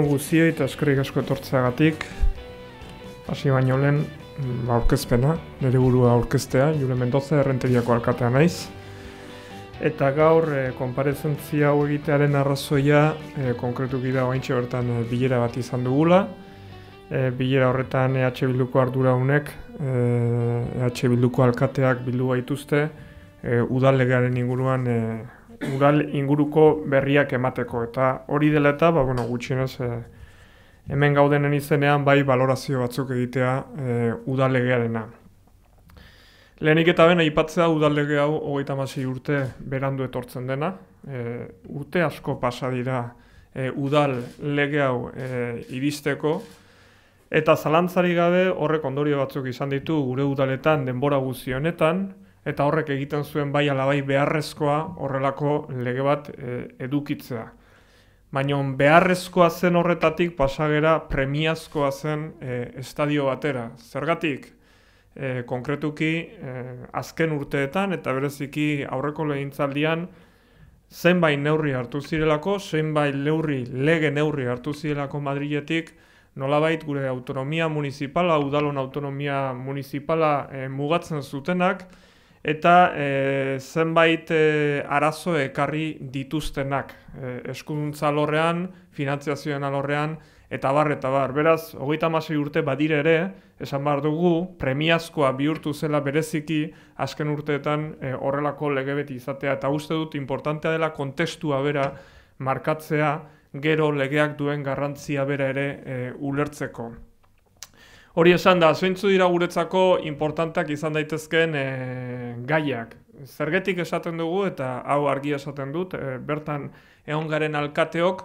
egunon guzio eta eskerrik asko etortzeagatik hasi baino lehen mm, aurkezpena, nire burua aurkeztea, Jule Mendoza errenteriako alkatea naiz. Eta gaur e, konparezentzia hau egitearen arrazoia e, konkretu gira oaintxe bertan eh, bilera bat izan dugula. bilera horretan EH Bilduko ardura e, EH Bilduko alkateak bildu baituzte, e, udalegaren inguruan ural inguruko berriak emateko eta hori dela eta ba bueno gutxienez eh, hemen gaudenen izenean bai valorazio batzuk egitea e, eh, dena. Lehenik eta ben aipatzea udalege hau hogeita masi urte berandu etortzen dena. E, urte asko pasa dira e, udal lege hau iristeko eta zalantzarik gabe horrek ondorio batzuk izan ditu gure udaletan denbora guzi honetan, eta horrek egiten zuen bai alabai beharrezkoa horrelako lege bat e, edukitzea. Baina beharrezkoa zen horretatik pasagera premiazkoa zen eh, estadio batera. Zergatik, eh, konkretuki azken urteetan eta bereziki aurreko lehintzaldian zenbait neurri hartu zirelako, zenbait neurri, lege neurri hartu zirelako Madriletik, nolabait gure autonomia municipala, udalon autonomia municipala mugatzen zutenak, eta e, zenbait e, arazo ekarri dituztenak e, eskuduntza lorrean, finantziazioen alorrean, eta bar, eta bar. Beraz, hogeita masi urte badire ere, esan behar dugu, premiazkoa bihurtu zela bereziki azken urteetan e, horrelako legebeti izatea. Eta uste dut, importantea dela kontestua bera markatzea, gero legeak duen garrantzia bera ere e, ulertzeko. Hori esan da, zeintzu dira guretzako importantak izan daitezkeen eh, gaiak. Zergetik esaten dugu eta hau argi esaten dut, eh, bertan egon garen alkateok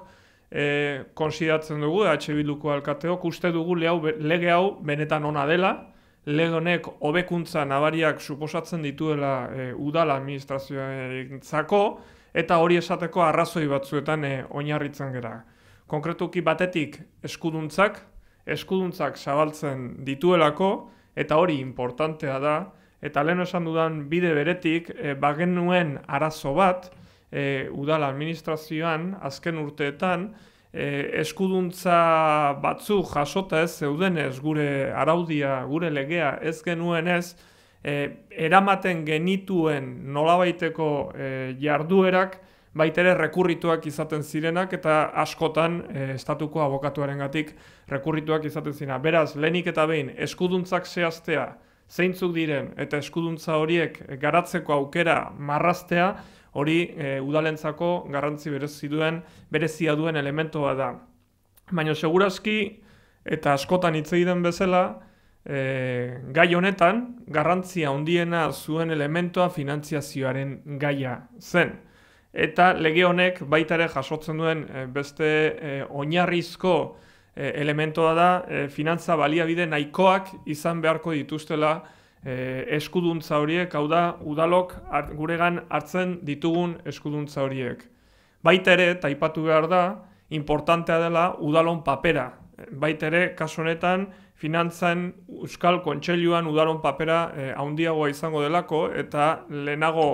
eh, konsidatzen dugu, H. Bilduko alkateok, uste dugu lehau, lege hau benetan ona dela, lege honek hobekuntza nabariak suposatzen dituela e, udala administrazioen zako, eta hori esateko arrazoi batzuetan oinarritzen gara. Konkretuki batetik eskuduntzak, eskuduntzak zabaltzen dituelako, eta hori importantea da, eta lehen esan dudan bide beretik, e, eh, bagen nuen arazo bat, e, administrazioan, azken urteetan, eh, eskuduntza batzu jasota ez zeuden ez, gure araudia, gure legea ez genuen ez, eramaten genituen nolabaiteko jarduerak, baitere rekurrituak izaten zirenak eta askotan e, estatuko abokatuarengatik rekurrituak izaten zena Beraz, lenik eta behin eskuduntzak zehaztea zeintzuk diren eta eskuduntza horiek garatzeko aukera marraztea hori eh, udalentzako garrantzi berezi duen berezia duen elementoa da. Baina seguraski eta askotan hitz egiten bezala, eh, gai honetan garrantzia handiena zuen elementoa finantziazioaren gaia zen. Eta lege honek baita ere jasotzen duen eh, beste eh, oinarrizko e, elementoa da e, finantza baliabide nahikoak izan beharko dituztela e, eskuduntza horiek, hau da udalok guregan hartzen ditugun eskuduntza horiek. Baita ere taipatu behar da importantea dela udalon papera. Baita ere kasu honetan finantzan Euskal Kontseiluan udalon papera e, handiagoa izango delako eta lehenago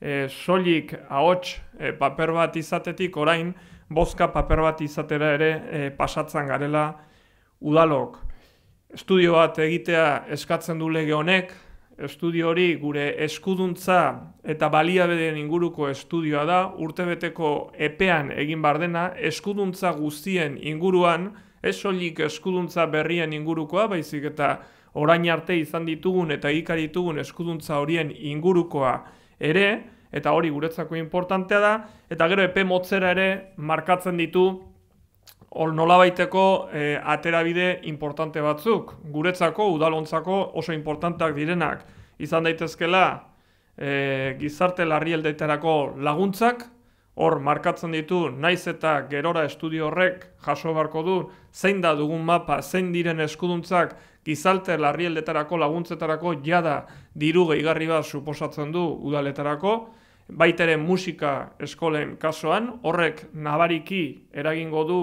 e, eh, solik ahots e, paper bat izatetik orain bozka paper bat izatera ere eh, pasatzen garela udalok. Estudio bat egitea eskatzen du lege honek, estudio hori gure eskuduntza eta baliabedeen inguruko estudioa da, urtebeteko epean egin bar dena, eskuduntza guztien inguruan, ez solik eskuduntza berrien ingurukoa, baizik eta orain arte izan ditugun eta ikaritugun eskuduntza horien ingurukoa, ere, eta hori guretzako importantea da, eta gero epe motzera ere markatzen ditu hor nola baiteko e, eh, aterabide importante batzuk, guretzako, udalontzako oso importanteak direnak, izan daitezkela eh, gizarte larri laguntzak, Hor, markatzen ditu, naiz eta gerora estudio horrek, jaso barko du, zein da dugun mapa, zein diren eskuduntzak, gizalte larri laguntzetarako jada diru gehigarri bat suposatzen du udaletarako, baitere musika eskolen kasoan, horrek nabariki eragingo du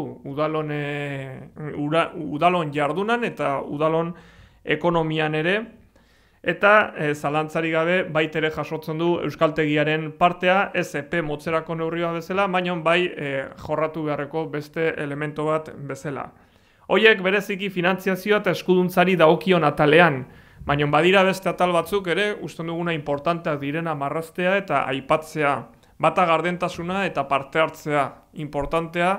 udalon jardunan eta udalon ekonomian ere, Eta e, eh, zalantzari gabe bait ere jasotzen du Euskaltegiaren partea SP motzerako neurria bezala, baino bai eh, jorratu beharreko beste elemento bat bezala. Hoiek bereziki finantziazioa eta eskuduntzari daokion atalean, baino badira beste atal batzuk ere usten duguna importantea direna marraztea eta aipatzea, bata gardentasuna eta parte hartzea importantea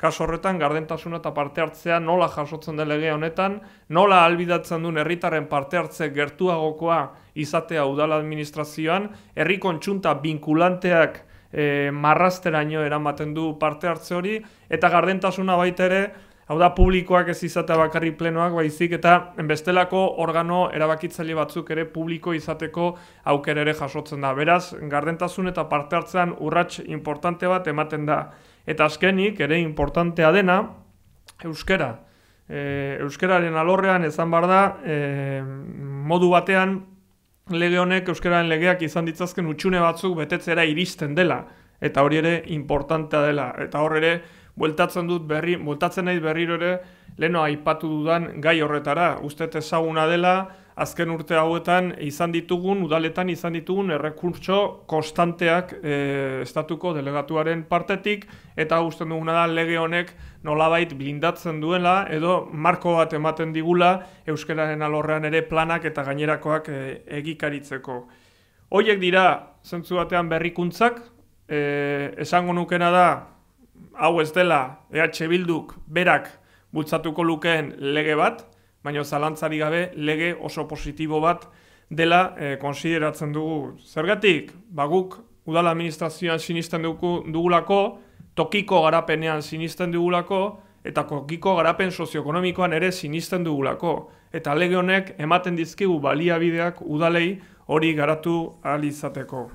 Kaso horretan, gardentasuna eta parte hartzea nola jasotzen delege lege honetan, nola albidatzen duen herritarren parte hartze gertuagokoa izatea udala administrazioan, herri kontsunta binkulanteak e, marrasteraino eramaten du parte hartze hori, eta gardentasuna baitere... ere, Hau da, publikoak ez izatea bakarri plenoak, baizik eta bestelako organo erabakitzaile batzuk ere publiko izateko aukere ere jasotzen da. Beraz, gardentasun eta parte hartzean urrats importante bat ematen da. Eta azkenik, ere importantea dena, euskera. E, euskeraren alorrean, ezan bar da, e, modu batean, lege honek euskeraren legeak izan ditzazken utxune batzuk betetzera iristen dela. Eta hori ere importantea dela. Eta hor ere, bueltatzen dut berri, bueltatzen nahi berriro ere leno aipatu dudan gai horretara. Uste ezaguna dela, azken urte hauetan izan ditugun, udaletan izan ditugun errekurtso konstanteak e, estatuko delegatuaren partetik, eta usten duguna da lege honek nolabait blindatzen duela, edo marko bat ematen digula euskararen alorrean ere planak eta gainerakoak e, egikaritzeko. Hoiek dira, zentzu batean berrikuntzak, eh, esango nukena da, hau ez dela EH Bilduk berak bultzatuko lukeen lege bat, baina zalantzari gabe lege oso positibo bat dela e, konsideratzen dugu. Zergatik, baguk udala administrazioan sinisten dugulako, tokiko garapenean sinisten dugulako, eta kokiko garapen sozioekonomikoan ere sinisten dugulako. Eta lege honek ematen dizkigu baliabideak udalei hori garatu ahal izateko.